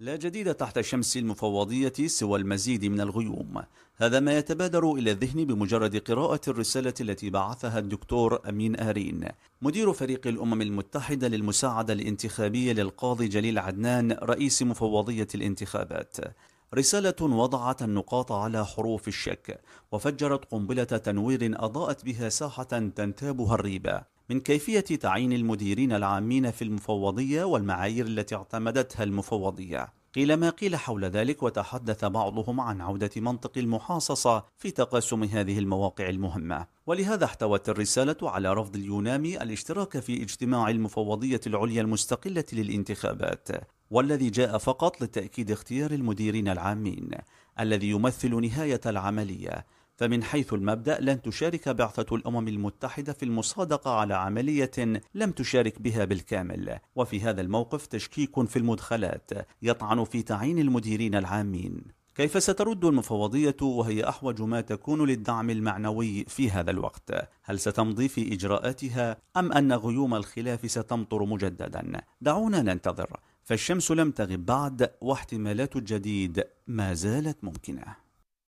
لا جديد تحت الشمس المفوضية سوى المزيد من الغيوم هذا ما يتبادر إلى الذهن بمجرد قراءة الرسالة التي بعثها الدكتور أمين آرين مدير فريق الأمم المتحدة للمساعدة الانتخابية للقاضي جليل عدنان رئيس مفوضية الانتخابات رسالة وضعت النقاط على حروف الشك وفجرت قنبلة تنوير أضاءت بها ساحة تنتابها الريبة من كيفية تعيين المديرين العامين في المفوضية والمعايير التي اعتمدتها المفوضية قيل ما قيل حول ذلك وتحدث بعضهم عن عودة منطق المحاصصة في تقاسم هذه المواقع المهمة ولهذا احتوت الرسالة على رفض اليونامي الاشتراك في اجتماع المفوضية العليا المستقلة للانتخابات والذي جاء فقط لتأكيد اختيار المديرين العامين الذي يمثل نهاية العملية فمن حيث المبدأ لن تشارك بعثة الأمم المتحدة في المصادقة على عملية لم تشارك بها بالكامل وفي هذا الموقف تشكيك في المدخلات يطعن في تعيين المديرين العامين كيف سترد المفوضية وهي أحوج ما تكون للدعم المعنوي في هذا الوقت؟ هل ستمضي في إجراءاتها أم أن غيوم الخلاف ستمطر مجددا؟ دعونا ننتظر فالشمس لم تغب بعد واحتمالات الجديد ما زالت ممكنه